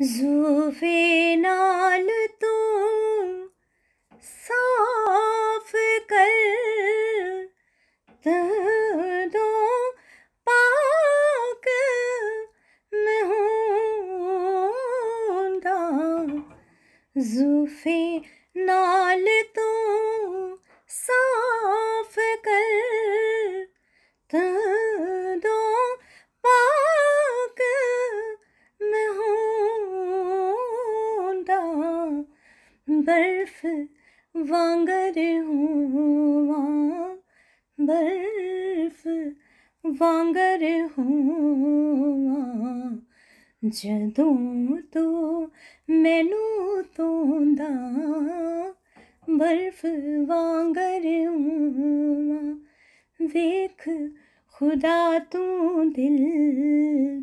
जूफे नाल तू साफ कर दो पाक मैं हूँ जूफे नाल बर्फ वांगर हूँ बर्फ वांगर हूँ जदों तो मैनू तो बर्फ वांगर हूँ देख खुदा तू दिल